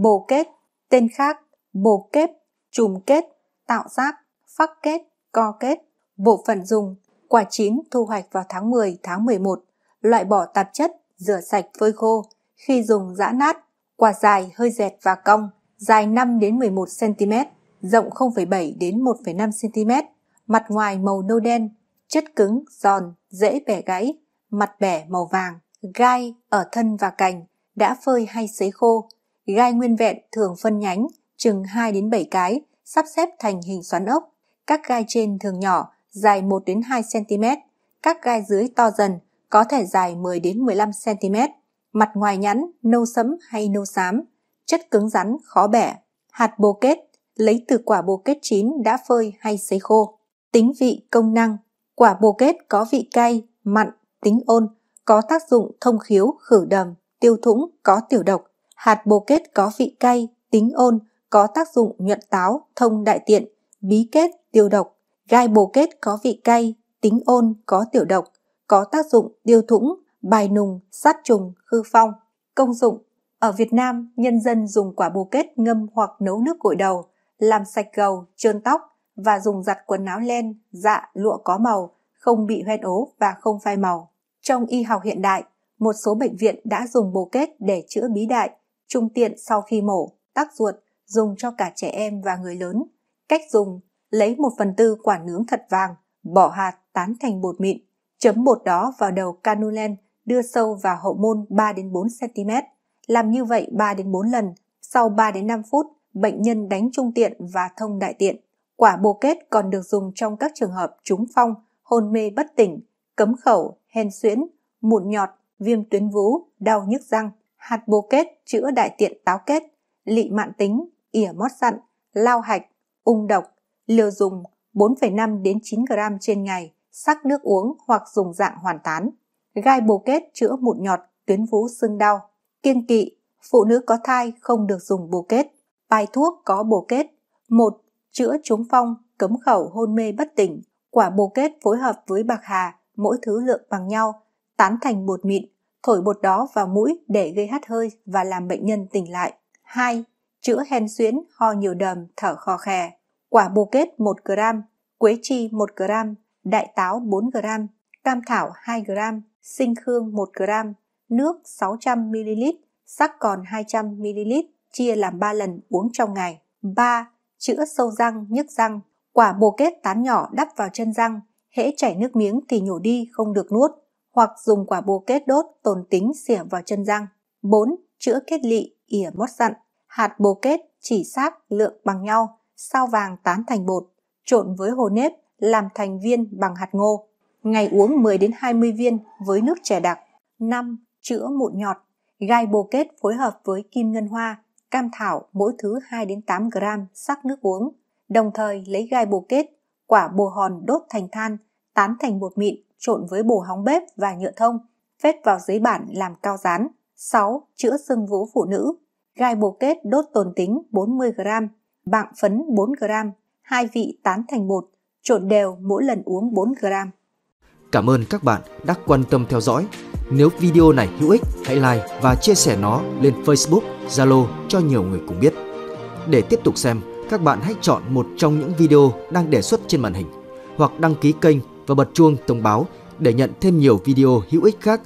bồ kết, tên khác, bồ kết chùm kết, tạo giáp, phắc kết, co kết, bộ phận dùng, quả chín thu hoạch vào tháng 10, tháng 11, loại bỏ tạp chất, rửa sạch phơi khô, khi dùng giã nát, quả dài hơi dẹt và cong, dài 5 đến 11 cm, rộng 0,7 đến 1,5 cm, mặt ngoài màu nâu đen, chất cứng, giòn, dễ bẻ gãy, mặt bẻ màu vàng, gai ở thân và cành, đã phơi hay sấy khô, Gai nguyên vẹn thường phân nhánh, chừng 2 đến 7 cái, sắp xếp thành hình xoắn ốc. Các gai trên thường nhỏ, dài 1 đến 2 cm, các gai dưới to dần, có thể dài 10 đến 15 cm, mặt ngoài nhẵn, nâu sẫm hay nâu xám, chất cứng rắn khó bẻ. Hạt bồ kết lấy từ quả bồ kết chín đã phơi hay sấy khô. Tính vị công năng, quả bồ kết có vị cay, mặn, tính ôn, có tác dụng thông khiếu, khử đầm, tiêu thủng, có tiểu độc, Hạt bồ kết có vị cay, tính ôn, có tác dụng nhuận táo, thông đại tiện, bí kết, tiêu độc. Gai bồ kết có vị cay, tính ôn, có tiểu độc, có tác dụng tiêu thủng, bài nùng, sát trùng, hư phong. Công dụng Ở Việt Nam, nhân dân dùng quả bồ kết ngâm hoặc nấu nước gội đầu, làm sạch gầu, trơn tóc và dùng giặt quần áo len, dạ, lụa có màu, không bị hoen ố và không phai màu. Trong y học hiện đại, một số bệnh viện đã dùng bồ kết để chữa bí đại, trung tiện sau khi mổ, tác ruột, dùng cho cả trẻ em và người lớn. Cách dùng, lấy một phần tư quả nướng thật vàng, bỏ hạt tán thành bột mịn, chấm bột đó vào đầu canulen, đưa sâu vào hậu môn 3 đến 4 cm. Làm như vậy 3 đến 4 lần, sau 3 đến 5 phút, bệnh nhân đánh trung tiện và thông đại tiện. Quả bồ kết còn được dùng trong các trường hợp trúng phong, hôn mê bất tỉnh, cấm khẩu, hen suyễn, mụn nhọt, viêm tuyến vú, đau nhức răng hạt bồ kết chữa đại tiện táo kết, lị mạn tính, ỉa mót sặn, lao hạch, ung độc, liều dùng 4,5 đến 9 g trên ngày, sắc nước uống hoặc dùng dạng hoàn tán. Gai bồ kết chữa mụn nhọt, tuyến vú sưng đau. Kiên kỵ, phụ nữ có thai không được dùng bồ kết. Bài thuốc có bồ kết. 1. Chữa trúng phong, cấm khẩu hôn mê bất tỉnh. Quả bồ kết phối hợp với bạc hà, mỗi thứ lượng bằng nhau, tán thành bột mịn, thổi bột đó vào mũi để gây hắt hơi và làm bệnh nhân tỉnh lại. 2. Chữa hen suyễn, ho nhiều đờm, thở khò khè. Quả bồ kết 1 gram quế chi 1 gram đại táo 4 gram cam thảo 2 gram sinh khương 1 gram nước 600 ml, sắc còn 200 ml, chia làm 3 lần uống trong ngày. 3. Chữa sâu răng, nhức răng. Quả bồ kết tán nhỏ đắp vào chân răng, hễ chảy nước miếng thì nhổ đi không được nuốt hoặc dùng quả bồ kết đốt tồn tính xỉa vào chân răng. 4. Chữa kết lị, ỉa mót dặn. Hạt bồ kết chỉ xác lượng bằng nhau, sao vàng tán thành bột, trộn với hồ nếp, làm thành viên bằng hạt ngô. Ngày uống 10 đến 20 viên với nước chè đặc. 5. Chữa mụn nhọt. Gai bồ kết phối hợp với kim ngân hoa, cam thảo mỗi thứ 2 đến 8 gram sắc nước uống. Đồng thời lấy gai bồ kết, quả bồ hòn đốt thành than, tán thành bột mịn trộn với bồ hóng bếp và nhựa thông, vét vào giấy bản làm cao rán. 6. Chữa sưng vú phụ nữ. Gai bồ kết đốt tồn tính 40g, bạng phấn 4g, hai vị tán thành bột, trộn đều mỗi lần uống 4g. Cảm ơn các bạn đã quan tâm theo dõi. Nếu video này hữu ích, hãy like và chia sẻ nó lên Facebook, Zalo cho nhiều người cùng biết. Để tiếp tục xem, các bạn hãy chọn một trong những video đang đề xuất trên màn hình hoặc đăng ký kênh và bật chuông thông báo để nhận thêm nhiều video hữu ích khác